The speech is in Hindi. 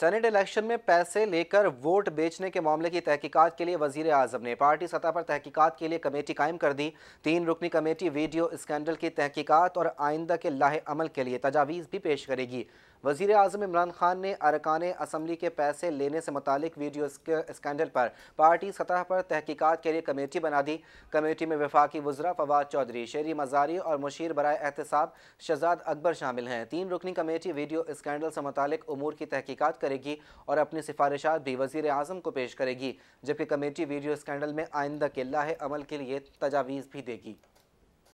सेनेट इलेक्शन में पैसे लेकर वोट बेचने के मामले की तहकीकात के लिए वजीर अजम ने पार्टी सतह पर तहकीकात के लिए कमेटी कायम कर दी तीन रुकनी कमेटी वीडियो स्कैंडल की तहकीकात और आइंदा के लाहे अमल के लिए तजावीज़ भी पेश करेगी वजीर अजम इमरान खान ने अरकान असम्बली के पैसे लेने से मुतल वीडियो स्कैंडल पर पार्टी सतह पर तहकीकत के लिए कमेटी बना दी कमेटी में वफाकी वज्रा फवाद चौधरी शेरी मजारी और मुशीर बर एहतसाब शहजाद अकबर शामिल हैं तीन रुकनी कमेटी वीडियो स्कैंडल से मुतल अमूर की तहकीकत करेगी और अपनी सिफारिशात भी वजीर अजम को पेश करेगी जबकि कमेटी वीडियो स्कैंडल में आइंदा के लाहे अमल के लिए तजावीज़ भी देगी